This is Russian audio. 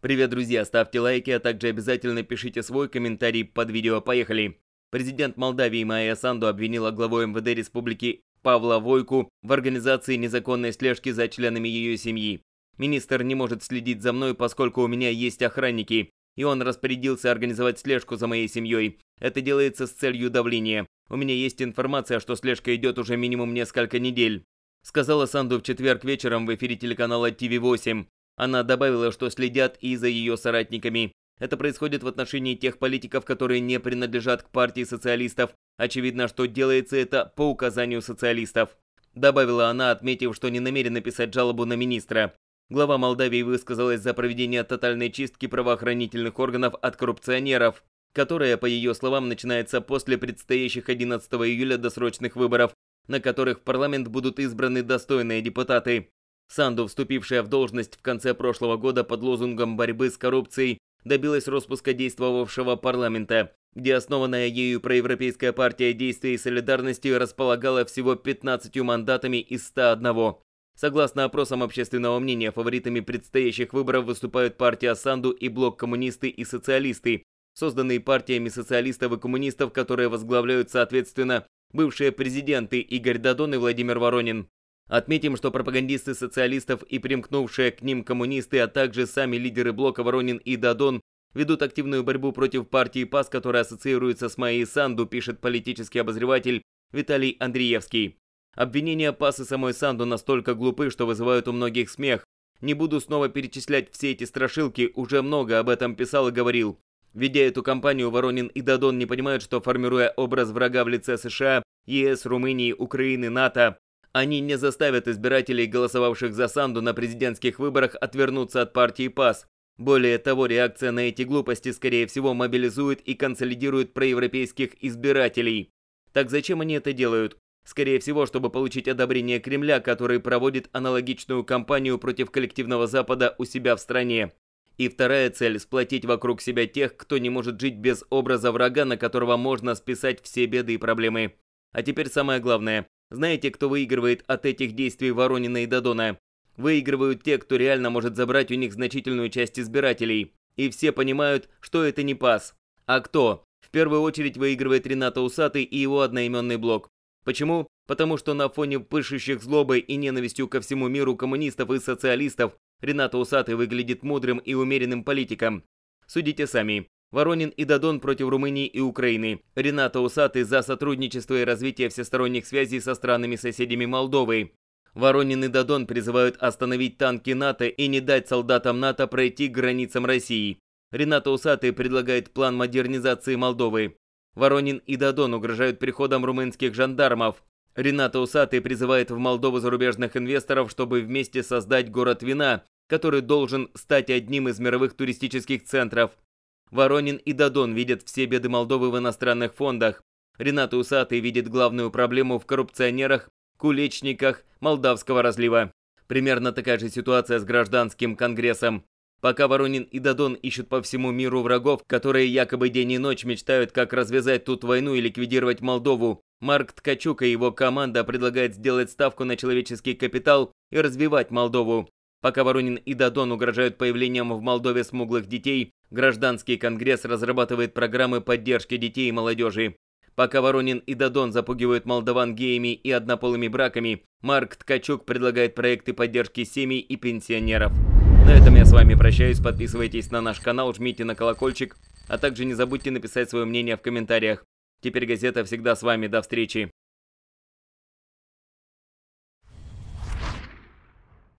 Привет, друзья, ставьте лайки, а также обязательно пишите свой комментарий под видео. Поехали! Президент Молдавии Майя Санду обвинила главу МВД республики Павла Войку в организации незаконной слежки за членами ее семьи. Министр не может следить за мной, поскольку у меня есть охранники, и он распорядился организовать слежку за моей семьей. Это делается с целью давления. У меня есть информация, что слежка идет уже минимум несколько недель. Сказала Санду в четверг вечером в эфире телеканала ТВ-8. Она добавила, что следят и за ее соратниками. Это происходит в отношении тех политиков, которые не принадлежат к партии социалистов. Очевидно, что делается это по указанию социалистов. Добавила она, отметив, что не намерена писать жалобу на министра. Глава Молдавии высказалась за проведение тотальной чистки правоохранительных органов от коррупционеров, которая, по ее словам, начинается после предстоящих 11 июля досрочных выборов, на которых в парламент будут избраны достойные депутаты. Санду, вступившая в должность в конце прошлого года под лозунгом борьбы с коррупцией, добилась распуска действовавшего парламента, где основанная ею проевропейская партия действий и солидарности располагала всего 15 мандатами из 101. Согласно опросам общественного мнения, фаворитами предстоящих выборов выступают партия Санду и блок коммунисты и социалисты, созданные партиями социалистов и коммунистов, которые возглавляют, соответственно, бывшие президенты Игорь Дадон и Владимир Воронин. Отметим, что пропагандисты социалистов и примкнувшие к ним коммунисты, а также сами лидеры блока Воронин и Дадон ведут активную борьбу против партии ПАС, которая ассоциируется с Майей Санду, пишет политический обозреватель Виталий Андреевский. Обвинения ПАС и самой Санду настолько глупы, что вызывают у многих смех. Не буду снова перечислять все эти страшилки, уже много об этом писал и говорил. Ведя эту кампанию, Воронин и Дадон не понимают, что формируя образ врага в лице США, ЕС, Румынии, Украины, НАТО, они не заставят избирателей, голосовавших за Санду на президентских выборах, отвернуться от партии ПАС. Более того, реакция на эти глупости, скорее всего, мобилизует и консолидирует проевропейских избирателей. Так зачем они это делают? Скорее всего, чтобы получить одобрение Кремля, который проводит аналогичную кампанию против коллективного Запада у себя в стране. И вторая цель – сплотить вокруг себя тех, кто не может жить без образа врага, на которого можно списать все беды и проблемы. А теперь самое главное. Знаете, кто выигрывает от этих действий Воронина и Дадона? Выигрывают те, кто реально может забрать у них значительную часть избирателей. И все понимают, что это не пас. А кто? В первую очередь выигрывает Рената Усатый и его одноименный блок. Почему? Потому что на фоне пышущих злобой и ненавистью ко всему миру коммунистов и социалистов Рената Усатый выглядит мудрым и умеренным политиком. Судите сами. Воронин и Дадон против Румынии и Украины, Рената Усатый за сотрудничество и развитие всесторонних связей со странами-соседями Молдовы. Воронин и Дадон призывают остановить танки НАТО и не дать солдатам НАТО пройти к границам России. Рената Усатый предлагает план модернизации Молдовы. Воронин и Дадон угрожают приходом румынских жандармов. Рената Усатый призывает в Молдову зарубежных инвесторов, чтобы вместе создать город вина, который должен стать одним из мировых туристических центров. Воронин и Дадон видят все беды Молдовы в иностранных фондах. Ренат Усатый видит главную проблему в коррупционерах, кулечниках молдавского разлива. Примерно такая же ситуация с гражданским конгрессом. Пока Воронин и Дадон ищут по всему миру врагов, которые якобы день и ночь мечтают, как развязать тут войну и ликвидировать Молдову, Марк Ткачук и его команда предлагает сделать ставку на человеческий капитал и развивать Молдову. Пока Воронин и Дадон угрожают появлением в Молдове смуглых детей, Гражданский конгресс разрабатывает программы поддержки детей и молодежи. Пока Воронин и Дадон запугивают молдаван геями и однополыми браками, Марк Ткачук предлагает проекты поддержки семей и пенсионеров. На этом я с вами прощаюсь, подписывайтесь на наш канал, жмите на колокольчик, а также не забудьте написать свое мнение в комментариях. Теперь газета всегда с вами, до встречи!